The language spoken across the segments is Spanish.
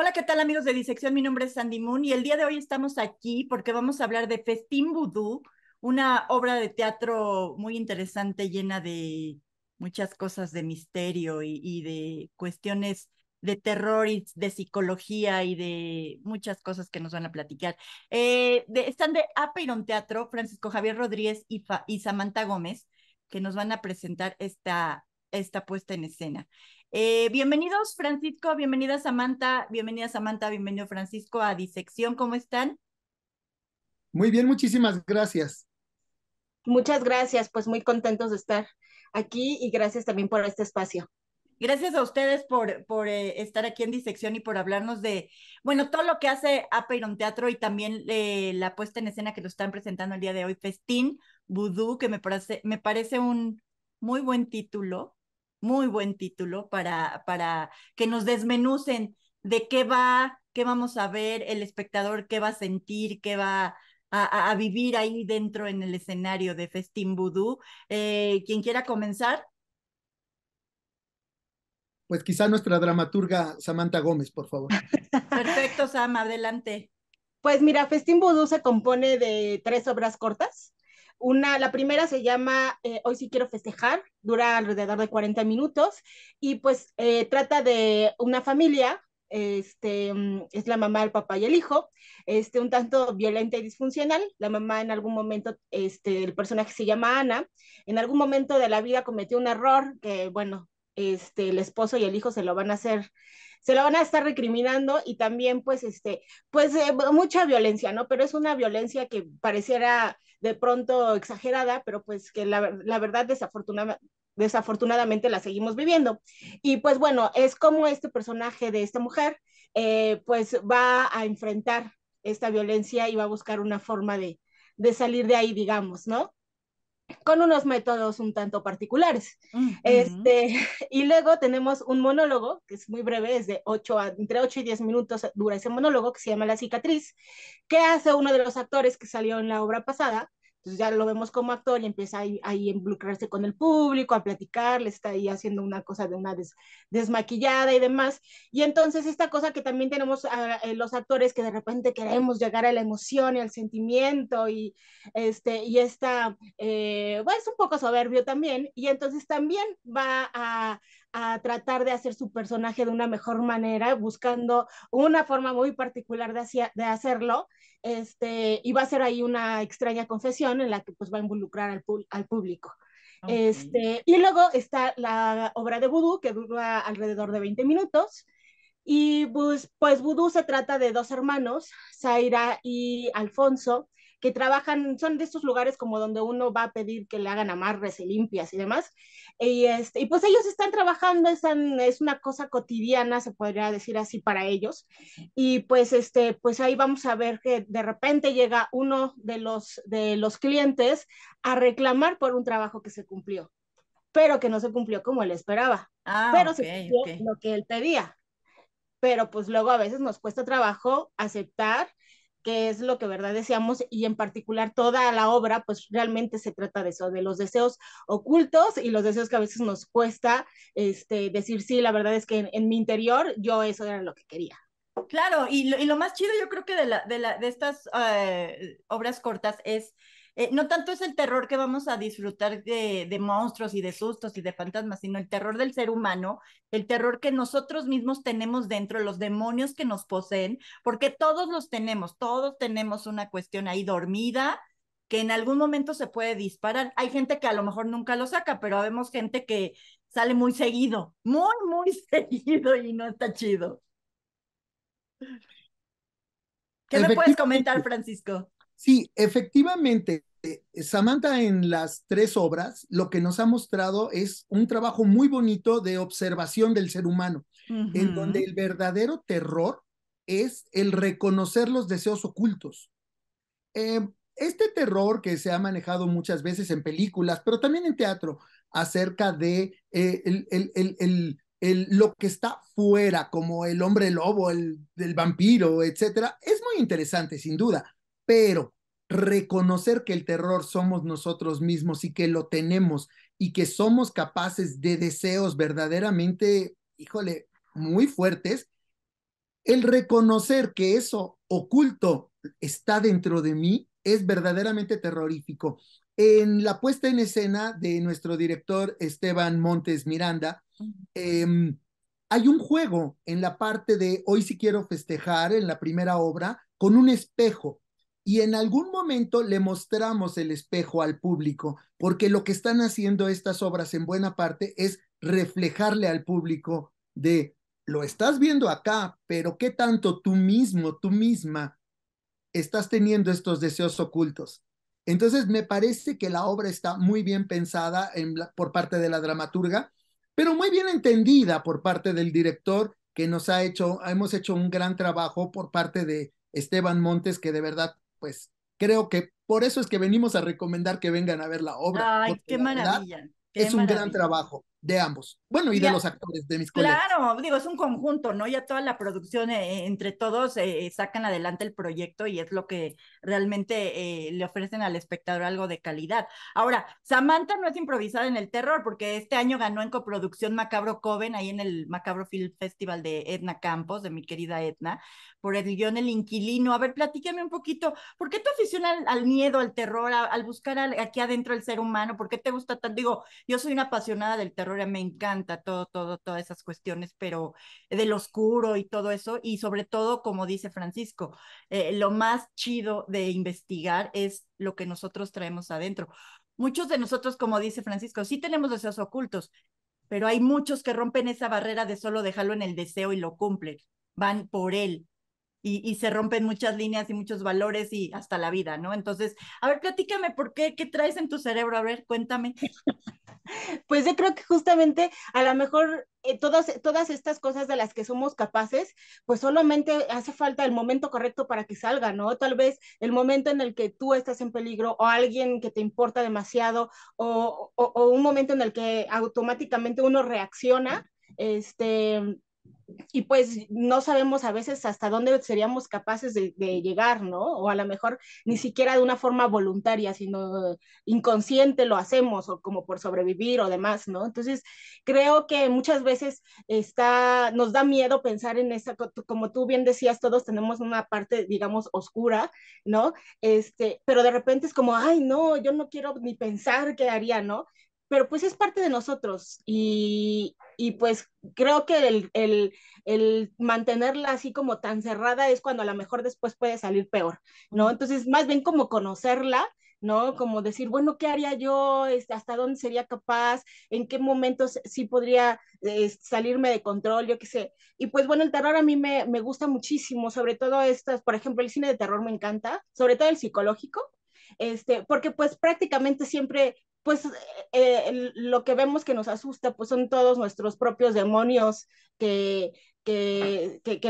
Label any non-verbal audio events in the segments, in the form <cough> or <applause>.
Hola, ¿qué tal amigos de Disección? Mi nombre es Sandy Moon y el día de hoy estamos aquí porque vamos a hablar de Festín Vudú, una obra de teatro muy interesante, llena de muchas cosas de misterio y, de cuestiones de terror y de psicología y de muchas cosas que nos van a platicar. Eh, están de Apeiron Teatro, Francisco Javier Rodríguez y, Samantha Gómez, que nos van a presentar esta, esta puesta en escena. Eh, bienvenidos Francisco, bienvenida Samantha, bienvenida Samantha, bienvenido Francisco a Disección, ¿cómo están? Muy bien, muchísimas gracias. Muchas gracias, pues muy contentos de estar aquí y gracias también por este espacio. Gracias a ustedes por, por eh, estar aquí en Disección y por hablarnos de, bueno, todo lo que hace Apeiron Teatro y también eh, la puesta en escena que lo están presentando el día de hoy, Festín Vudú, que me parece, me parece un muy buen título muy buen título para, para que nos desmenucen de qué va, qué vamos a ver, el espectador qué va a sentir, qué va a, vivir ahí dentro en el escenario de Festín Vudú. Eh, ¿Quién quiera comenzar. Pues quizá nuestra dramaturga Samantha Gómez, por favor. <laughs> Perfecto, Sam, adelante. Pues mira, Festín Vudú se compone de tres obras cortas, una, la primera se llama eh, Hoy sí quiero festejar, dura alrededor de 40 minutos y pues eh, trata de una familia, este, mm, es la mamá, el papá y el hijo, este, un tanto violenta y disfuncional. La mamá en algún momento, este, el personaje se llama Ana, en algún momento de la vida cometió un error que, bueno, este, el esposo y el hijo se lo van a hacer se la van a estar recriminando y también pues este, pues eh, mucha violencia, ¿no? Pero es una violencia que pareciera de pronto exagerada, pero pues que la, verdad desafortunada, desafortunadamente la seguimos viviendo. Y pues bueno, es como este personaje de esta mujer eh, pues va a enfrentar esta violencia y va a buscar una forma de salir de ahí, digamos, ¿no? con unos métodos un tanto particulares. Mm, este, <laughs> y luego tenemos un monólogo, que es muy breve, es de ocho, entre 8 y 10 minutos dura ese monólogo, que se llama La cicatriz, que hace uno de los actores que salió en la obra pasada, entonces ya lo vemos como actor y empieza ahí, a involucrarse con el público, a platicar, le está ahí haciendo una cosa de una desmaquillada y demás. Y entonces esta cosa que también tenemos eh, los actores que de repente queremos llegar a la emoción y al sentimiento y, este, y esta, eh, bueno, es un poco soberbio también. Y entonces también va a, a tratar de hacer su personaje de una mejor manera, buscando una forma muy particular de, hacerlo. Este, y va a ser ahí una extraña confesión en la que pues va a involucrar al, al público. Este, y luego está la obra de Vudú, que dura alrededor de 20 minutos. Y pues, pues Vudú se trata de dos hermanos, Zaira y Alfonso, que trabajan, son de estos lugares como donde uno va a pedir que le hagan amarres y limpias y demás. Y, este, y pues ellos están trabajando, es una cosa cotidiana, se podría decir así para ellos. Y pues, este, pues ahí vamos a ver que de repente llega uno de los, de los clientes a reclamar por un trabajo que se cumplió pero que no se cumplió como él esperaba, ah, pero lo que él pedía. Pero pues luego a veces nos cuesta trabajo aceptar que es lo que verdad deseamos y en particular toda la obra pues realmente se trata de eso, de los deseos ocultos y los deseos que a veces nos cuesta este, decir sí, la verdad es que en, mi interior yo eso era lo que quería. Claro, y lo, más chido yo creo que de, la, de, estas eh, obras cortas es eh, no tanto es el terror que vamos a disfrutar de, de, monstruos y de sustos y de fantasmas, sino el terror del ser humano, el terror que nosotros mismos tenemos dentro, los demonios que nos poseen, porque todos los tenemos, todos tenemos una cuestión ahí dormida que en algún momento se puede disparar. Hay gente que a lo mejor nunca lo saca, pero vemos gente que sale muy seguido, muy, muy <laughs> seguido y no está chido. ¿Qué me puedes comentar, Francisco? Sí, efectivamente, eh, eh, Samantha en las tres obras lo que nos ha mostrado es un trabajo muy bonito de observación del ser humano, en donde el verdadero terror es el reconocer los deseos ocultos. Eh, este terror que se ha manejado muchas veces en películas, pero también en teatro, acerca de el, el, el, lo que está fuera, como el hombre lobo, el, el vampiro, etcétera, es muy interesante, sin duda, pero reconocer que el terror somos nosotros mismos y que lo tenemos y que somos capaces de deseos verdaderamente, híjole, muy fuertes, el reconocer que eso oculto está dentro de mí es verdaderamente terrorífico. En la puesta en escena de nuestro director Esteban Montes Miranda, em, hay un juego en la parte de Hoy si quiero festejar, en la primera obra, con un espejo y en algún momento le mostramos el espejo al público, porque lo que están haciendo estas obras en buena parte es reflejarle al público de lo estás viendo acá, pero qué tanto tú mismo, tú misma, estás teniendo estos deseos ocultos. Entonces, me parece que la obra está muy bien pensada por parte de la dramaturga, pero muy bien entendida por parte del director, que nos ha hecho, hemos hecho un gran trabajo por parte de Esteban Montes, que de verdad pues creo que por eso es que venimos a recomendar que vengan a ver la obra. Ay, qué maravilla. es un gran trabajo de ambos. Bueno, y de los actores, de mis colegas. Claro, digo, es un conjunto, ¿no? Ya toda la producción, eh, eh, entre todos, eh, sacan adelante el proyecto y es lo que realmente le ofrecen al espectador algo de calidad. Ahora, Samantha no es improvisada en el terror, porque este año ganó en coproducción Macabro Coven, ahí en el Macabro Film Festival de Edna Campos, de mi querida Edna, por el guión El Inquilino. A ver, platícame un poquito, ¿por qué te afición al, miedo, al terror, al buscar aquí adentro el ser humano, por qué te gusta tanto? Digo, yo soy una apasionada del terror me encanta todo, todo, todas esas cuestiones, pero del oscuro y todo eso, y sobre todo, como dice Francisco, eh, lo más chido de investigar es lo que nosotros traemos adentro. Muchos de nosotros, como dice Francisco, sí tenemos deseos ocultos, pero hay muchos que rompen esa barrera de solo dejarlo en el deseo y lo cumplen, van por él, y, y, se rompen muchas líneas y muchos valores y hasta la vida, ¿no? Entonces, a ver, platícame por qué, qué traes en tu cerebro, a ver, cuéntame. <laughs> Pues yo creo que justamente a lo mejor eh, todas, todas estas cosas de las que somos capaces, pues solamente hace falta el momento correcto para que salga, ¿no? Tal vez el momento en el que tú estás en peligro o alguien que te importa demasiado o, o un momento en el que automáticamente uno reacciona, este y pues no sabemos a veces hasta dónde seríamos capaces de, llegar, ¿no? O a lo mejor ni siquiera de una forma voluntaria, sino inconsciente lo hacemos o como por sobrevivir o demás, ¿no? Entonces, creo que muchas veces está, nos da miedo pensar en esa, como tú bien decías, todos tenemos una parte, digamos, oscura, ¿no? Este, pero de repente es como, ay, no, yo no quiero ni pensar qué haría, ¿no? Pero pues es parte de nosotros y, y pues creo que el, mantenerla así como tan cerrada es cuando a lo mejor después puede salir peor, ¿no? Entonces, más bien como conocerla, ¿no? Como decir, bueno, ¿qué haría yo? Este, ¿Hasta dónde sería capaz? ¿En qué momentos sí podría eh, salirme de control? Yo qué sé. Y pues bueno, el terror a mí me, gusta muchísimo, sobre todo estas, por ejemplo, el cine de terror me encanta, sobre todo el psicológico, este, porque pues prácticamente siempre pues eh, eh, lo que vemos que nos asusta, pues son todos nuestros propios demonios que,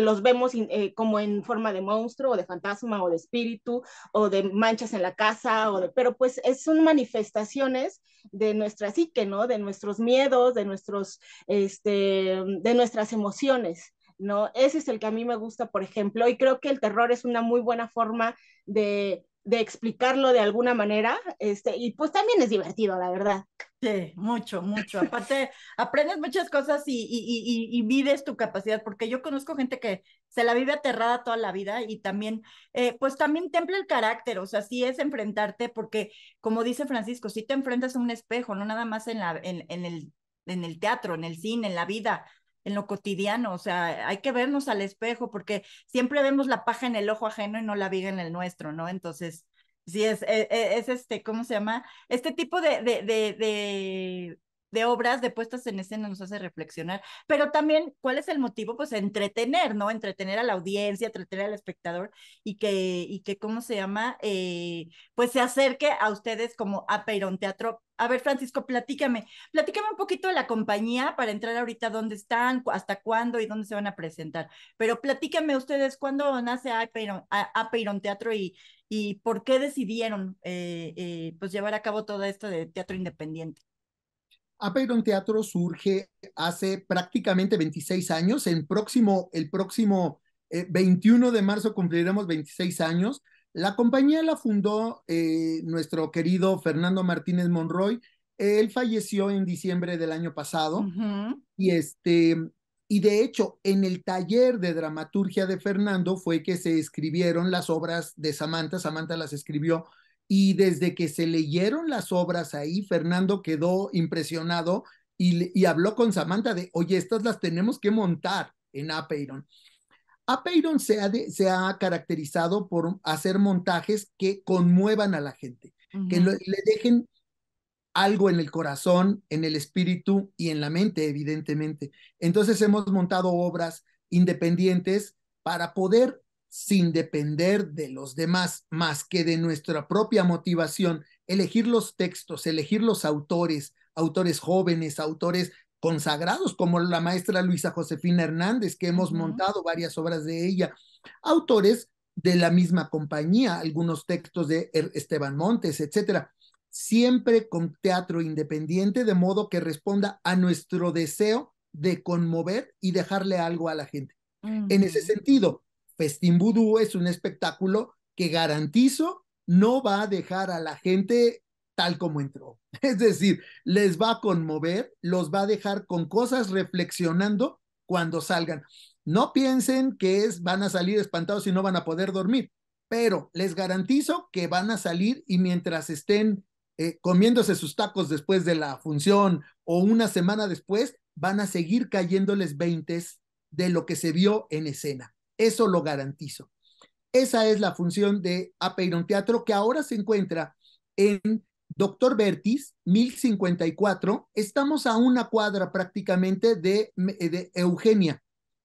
los vemos eh, como en forma de monstruo o de fantasma o de espíritu o de manchas en la casa, o de, pero pues es, son manifestaciones de nuestra psique, ¿no? De nuestros miedos, de, nuestros, este, de nuestras emociones. ¿no? Ese es el que a mí me gusta, por ejemplo, y creo que el terror es una muy buena forma de, de explicarlo de alguna manera, este, y pues también es divertido, la verdad. Sí, mucho, mucho. Aparte, <laughs> aprendes muchas cosas y, y, y, vives tu capacidad, porque yo conozco gente que se la vive aterrada toda la vida y también, eh, pues también temple el carácter, o sea, sí es enfrentarte, porque como dice Francisco, si te enfrentas a un espejo, no nada más en, la, en, en el, en el teatro, en el cine, en la vida, en lo cotidiano, o sea, hay que vernos al espejo porque siempre vemos la paja en el ojo ajeno y no la viga en el nuestro, ¿no? Entonces, sí, es, e, e, es, este, ¿cómo se llama? Este tipo de, de, de de obras, de puestas en escena, nos hace reflexionar. Pero también, ¿cuál es el motivo? Pues entretener, ¿no? Entretener a la audiencia, entretener al espectador y que, y que ¿cómo se llama? Eh, pues se acerque a ustedes como a Teatro. A ver, Francisco, platícame, platícame un poquito de la compañía para entrar ahorita dónde están, hasta cuándo y dónde se van a presentar. Pero platícame ustedes cuándo nace a Teatro y, y por qué decidieron eh, eh, pues llevar a cabo todo esto de teatro independiente. Apeiron Teatro surge hace prácticamente 26 años. próximo, el próximo 21 eh, de marzo cumpliremos 26 años. La compañía la fundó eh, nuestro querido Fernando Martínez Monroy. Él falleció en diciembre del año pasado. Y este, y de hecho, en el taller de dramaturgia de Fernando fue que se escribieron las obras de Samantha. Samantha las escribió y desde que se leyeron las obras ahí, Fernando quedó impresionado y, habló con Samantha de, oye, estas las tenemos que montar en Apeiron. Apeiron se ha, se ha caracterizado por hacer montajes que conmuevan a la gente, que le dejen algo en el corazón, en el espíritu y en la mente, evidentemente. Entonces hemos montado obras independientes para poder sin depender de los demás más que de nuestra propia motivación, elegir los textos, elegir los autores, autores jóvenes, autores consagrados como la maestra Luisa Josefina Hernández, que hemos montado varias obras de ella, autores de la misma compañía, algunos textos de er-, Esteban Montes, etcétera, siempre con teatro independiente, de modo que responda a nuestro deseo de conmover y dejarle algo a la gente. En ese sentido, Festín pues, es un espectáculo que garantizo no va a dejar a la gente tal como entró. <laughs> Es decir, les va a conmover, los va a dejar con cosas reflexionando cuando salgan. No piensen que es, van a salir espantados y no van a poder dormir, pero les garantizo que van a salir y mientras estén eh, comiéndose sus tacos después de la función o una semana después, van a seguir cayéndoles veintes de lo que se vio en escena. Eso lo garantizo. Esa es la función de Apeiron Teatro que ahora se encuentra en Doctor Vertis, 1054. Estamos a una cuadra prácticamente de, Eugenia,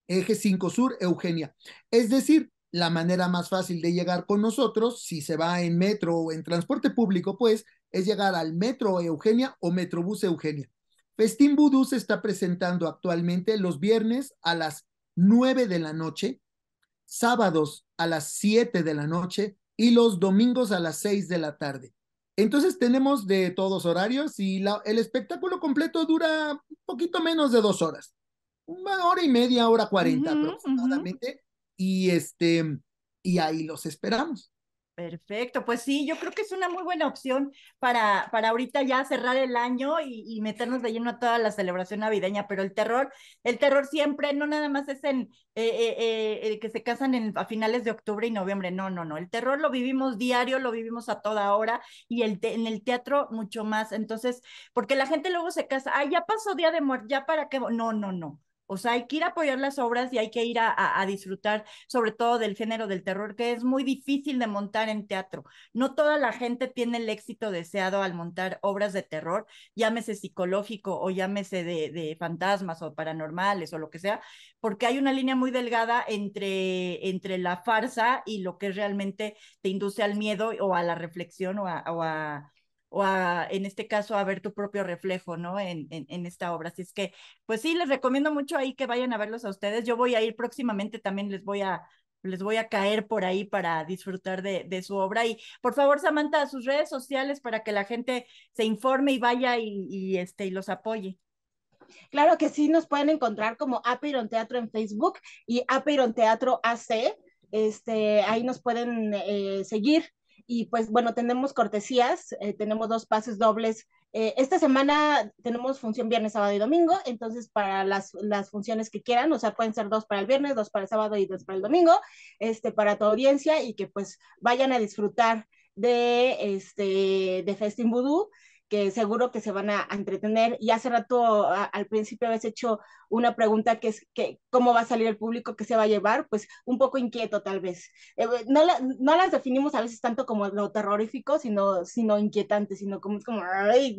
Eje 5 Sur, Eugenia. Es decir, la manera más fácil de llegar con nosotros, si se va en metro o en transporte público, pues, es llegar al Metro Eugenia o Metrobús Eugenia. Festín Vudú se está presentando actualmente los viernes a las 9 de la noche sábados a las 7 de la noche y los domingos a las 6 de la tarde. Entonces tenemos de todos horarios y el espectáculo completo dura un poquito menos de dos horas, una hora y media, hora cuarenta aproximadamente. Y este, y ahí los esperamos. Perfecto, pues sí, yo creo que es una muy buena opción para, para ahorita ya cerrar el año y, meternos de lleno a toda la celebración navideña, pero el terror, el terror siempre, no nada más es en eh, eh, eh, que se casan en, a finales de octubre y noviembre, no, no, no, el terror lo vivimos diario, lo vivimos a toda hora y el en el teatro mucho más, entonces, porque la gente luego se casa, ay, ya pasó Día de Muerte, ya para qué, no, no, no o sea, hay que ir a apoyar las obras y hay que ir a, disfrutar sobre todo del género del terror, que es muy difícil de montar en teatro. No toda la gente tiene el éxito deseado al montar obras de terror, llámese psicológico o llámese de, fantasmas o paranormales o lo que sea, porque hay una línea muy delgada entre, entre la farsa y lo que realmente te induce al miedo o a la reflexión o a o a, en este caso a ver tu propio reflejo, ¿no? En, en, esta obra. Así es que, pues sí, les recomiendo mucho ahí que vayan a verlos a ustedes. Yo voy a ir próximamente, también les voy a les voy a caer por ahí para disfrutar de, su obra. Y por favor, Samantha, a sus redes sociales para que la gente se informe y vaya y, este, y los apoye. Claro que sí, nos pueden encontrar como Apiron Teatro en Facebook y Apiron Teatro AC. Este, ahí nos pueden eh, seguir y pues bueno, tenemos cortesías, eh, tenemos dos pases dobles. Eh, esta semana tenemos función viernes, sábado y domingo, entonces para las, las, funciones que quieran, o sea, pueden ser dos para el viernes, dos para el sábado y dos para el domingo, este, para tu audiencia y que pues vayan a disfrutar de, este, de Voodoo que seguro que se van a, entretener. Y hace rato, al principio, habías hecho una pregunta que es que, cómo va a salir el público que se va a llevar, pues un poco inquieto tal vez. Eh, no, no las definimos a veces tanto como lo terrorífico, sino, sino inquietante, sino como, como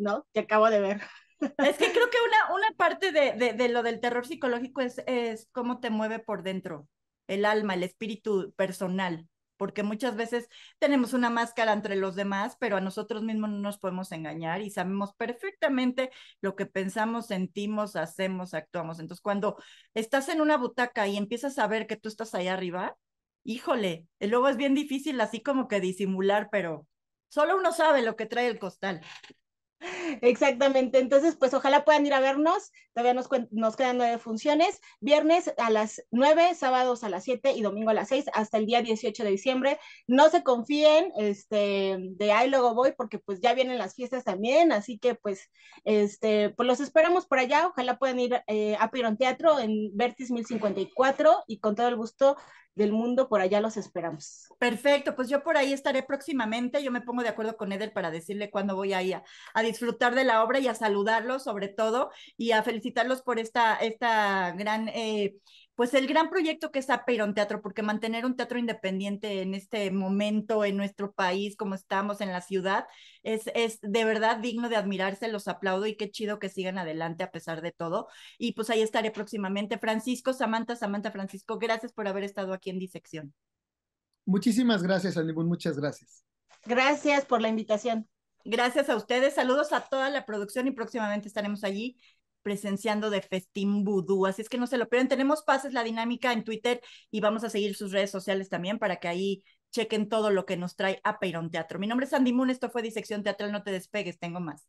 ¿no? Que acabo de ver. <laughs> Es que creo que una, una parte de, de, de lo del terror psicológico es, es cómo te mueve por dentro, el alma, el espíritu personal porque muchas veces tenemos una máscara entre los demás, pero a nosotros mismos no nos podemos engañar y sabemos perfectamente lo que pensamos, sentimos, hacemos, actuamos. Entonces, cuando estás en una butaca y empiezas a ver que tú estás ahí arriba, híjole, luego es bien difícil así como que disimular, pero solo uno sabe lo que trae el costal. Exactamente, entonces pues ojalá puedan ir a vernos, todavía nos, nos, quedan nueve funciones, viernes a las nueve, sábados a las siete y domingo a las seis hasta el día 18 de diciembre. No se confíen este, de ahí luego voy porque pues ya vienen las fiestas también, así que pues, este, pues los esperamos por allá, ojalá puedan ir eh, a Pirón Teatro en Vertis 1054 y con todo el gusto del mundo, por allá los esperamos. Perfecto, pues yo por ahí estaré próximamente, yo me pongo de acuerdo con Eder para decirle cuándo voy ahí a, a disfrutar de la obra y a saludarlos sobre todo y a felicitarlos por esta, esta gran... Eh, pues el gran proyecto que es Apeiron Teatro, porque mantener un teatro independiente en este momento, en nuestro país, como estamos en la ciudad, es, es de verdad digno de admirarse, los aplaudo y qué chido que sigan adelante a pesar de todo. Y pues ahí estaré próximamente. Francisco, Samantha, Samantha, Francisco, gracias por haber estado aquí en Disección. Muchísimas gracias, Anibun, muchas gracias. Gracias por la invitación. Gracias a ustedes, saludos a toda la producción y próximamente estaremos allí presenciando de festín vudú. Así es que no se lo pierdan. Tenemos pases la dinámica en Twitter y vamos a seguir sus redes sociales también para que ahí chequen todo lo que nos trae a Peirón Teatro. Mi nombre es Sandy Moon, esto fue Disección Teatral, no te despegues, tengo más.